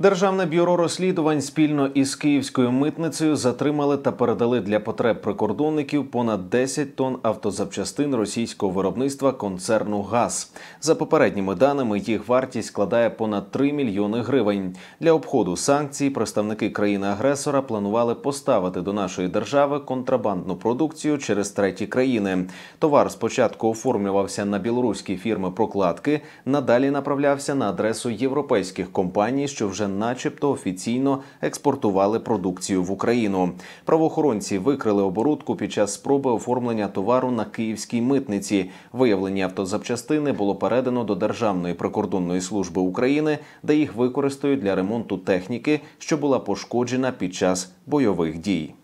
Державне бюро розслідувань спільно із київською митницею затримали та передали для потреб прикордонників понад 10 тонн автозапчастин російського виробництва концерну ГАЗ. За попередніми даними їх вартість складає понад 3 мільйони гривень. Для обходу санкцій представники країни-агресора планували поставити до нашої держави контрабандну продукцію через треті країни. Товар спочатку оформлювався на білоруські фірми прокладки, надалі направлявся на адресу європейських компаній, що вже начебто, офіційно експортували продукцію в Україну. Правоохоронці викрили оборудку під час спроби оформлення товару на київській митниці. Виявлені автозапчастини було передано до Державної прикордонної служби України, де їх використають для ремонту техніки, що була пошкоджена під час бойових дій.